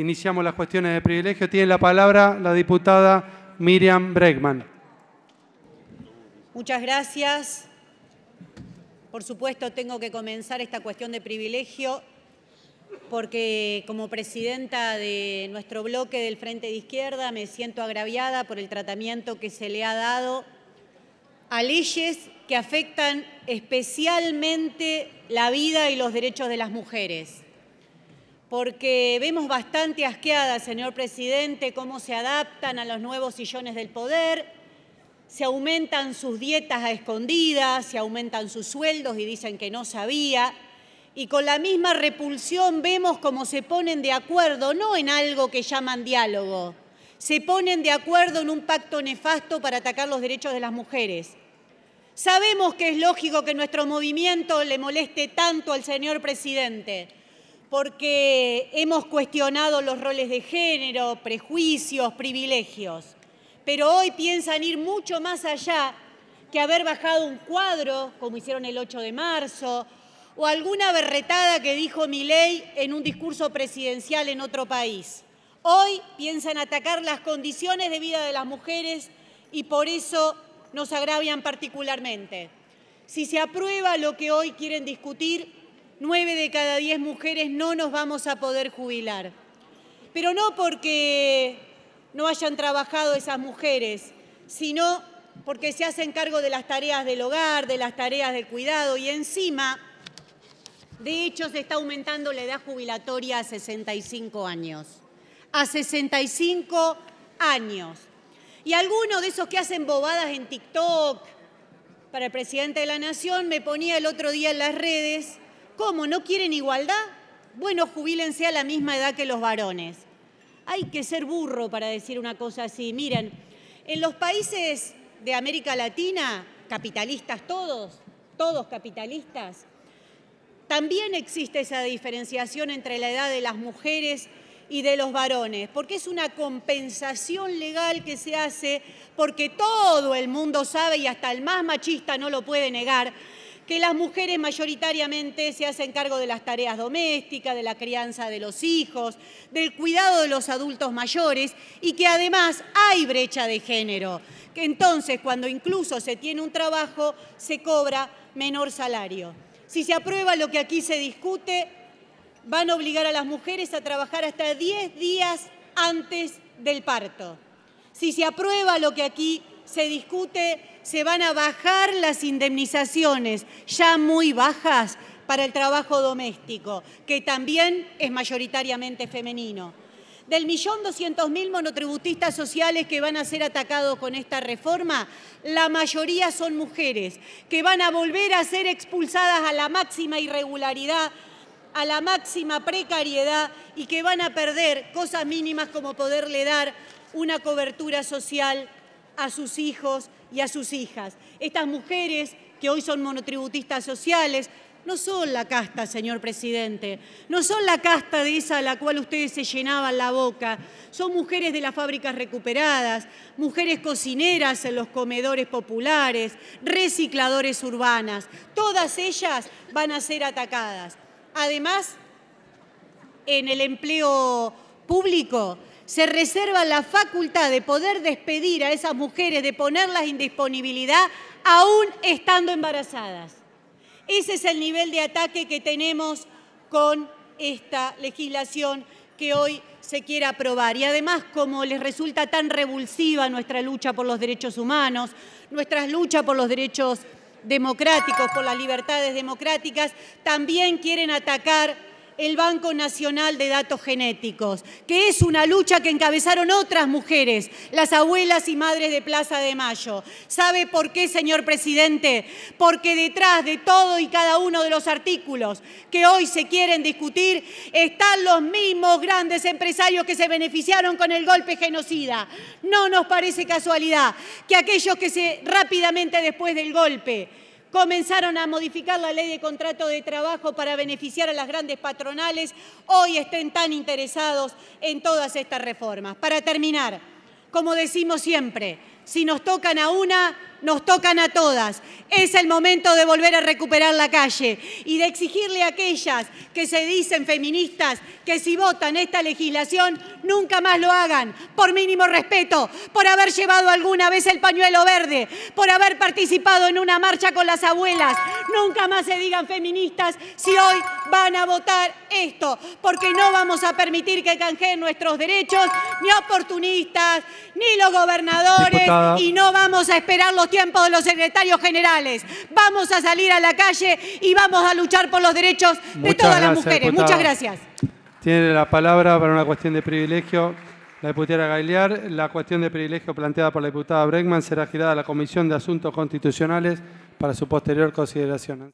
iniciamos las cuestiones de privilegio. Tiene la palabra la diputada Miriam Bregman. Muchas gracias. Por supuesto, tengo que comenzar esta cuestión de privilegio porque como presidenta de nuestro bloque del Frente de Izquierda me siento agraviada por el tratamiento que se le ha dado a leyes que afectan especialmente la vida y los derechos de las mujeres porque vemos bastante asqueada, señor presidente, cómo se adaptan a los nuevos sillones del poder, se aumentan sus dietas a escondidas, se aumentan sus sueldos y dicen que no sabía, y con la misma repulsión vemos cómo se ponen de acuerdo, no en algo que llaman diálogo, se ponen de acuerdo en un pacto nefasto para atacar los derechos de las mujeres. Sabemos que es lógico que nuestro movimiento le moleste tanto al señor presidente, porque hemos cuestionado los roles de género, prejuicios, privilegios. Pero hoy piensan ir mucho más allá que haber bajado un cuadro, como hicieron el 8 de marzo, o alguna berretada que dijo Milei en un discurso presidencial en otro país. Hoy piensan atacar las condiciones de vida de las mujeres y por eso nos agravian particularmente. Si se aprueba lo que hoy quieren discutir, Nueve de cada diez mujeres no nos vamos a poder jubilar. Pero no porque no hayan trabajado esas mujeres, sino porque se hacen cargo de las tareas del hogar, de las tareas del cuidado y encima, de hecho, se está aumentando la edad jubilatoria a 65 años. A 65 años. Y algunos de esos que hacen bobadas en TikTok para el presidente de la Nación me ponía el otro día en las redes ¿Cómo? ¿No quieren igualdad? Bueno, jubílense a la misma edad que los varones. Hay que ser burro para decir una cosa así. Miren, en los países de América Latina, capitalistas todos, todos capitalistas, también existe esa diferenciación entre la edad de las mujeres y de los varones, porque es una compensación legal que se hace porque todo el mundo sabe y hasta el más machista no lo puede negar que las mujeres mayoritariamente se hacen cargo de las tareas domésticas, de la crianza de los hijos, del cuidado de los adultos mayores y que además hay brecha de género. Que entonces, cuando incluso se tiene un trabajo, se cobra menor salario. Si se aprueba lo que aquí se discute, van a obligar a las mujeres a trabajar hasta 10 días antes del parto. Si se aprueba lo que aquí se discute, se van a bajar las indemnizaciones ya muy bajas para el trabajo doméstico, que también es mayoritariamente femenino. Del millón doscientos mil monotributistas sociales que van a ser atacados con esta reforma, la mayoría son mujeres, que van a volver a ser expulsadas a la máxima irregularidad a la máxima precariedad y que van a perder cosas mínimas como poderle dar una cobertura social a sus hijos y a sus hijas. Estas mujeres que hoy son monotributistas sociales, no son la casta, señor presidente, no son la casta de esa a la cual ustedes se llenaban la boca, son mujeres de las fábricas recuperadas, mujeres cocineras en los comedores populares, recicladores urbanas, todas ellas van a ser atacadas. Además, en el empleo público se reserva la facultad de poder despedir a esas mujeres, de ponerlas en disponibilidad aún estando embarazadas. Ese es el nivel de ataque que tenemos con esta legislación que hoy se quiere aprobar. Y además, como les resulta tan revulsiva nuestra lucha por los derechos humanos, nuestra lucha por los derechos democráticos, por las libertades democráticas, también quieren atacar el Banco Nacional de Datos Genéticos, que es una lucha que encabezaron otras mujeres, las abuelas y madres de Plaza de Mayo. ¿Sabe por qué, señor presidente? Porque detrás de todo y cada uno de los artículos que hoy se quieren discutir están los mismos grandes empresarios que se beneficiaron con el golpe genocida. No nos parece casualidad que aquellos que se rápidamente después del golpe comenzaron a modificar la ley de contrato de trabajo para beneficiar a las grandes patronales, hoy estén tan interesados en todas estas reformas. Para terminar, como decimos siempre, si nos tocan a una, nos tocan a todas. Es el momento de volver a recuperar la calle y de exigirle a aquellas que se dicen feministas que si votan esta legislación nunca más lo hagan, por mínimo respeto, por haber llevado alguna vez el pañuelo verde, por haber participado en una marcha con las abuelas. Nunca más se digan feministas si hoy van a votar esto, porque no vamos a permitir que canjeen nuestros derechos ni oportunistas, ni los gobernadores, y no vamos a esperar los tiempos de los secretarios generales. Vamos a salir a la calle y vamos a luchar por los derechos de todas las mujeres. Muchas gracias. Tiene la palabra para una cuestión de privilegio. La diputada Gailiar, la cuestión de privilegio planteada por la diputada Bregman será girada a la Comisión de Asuntos Constitucionales para su posterior consideración.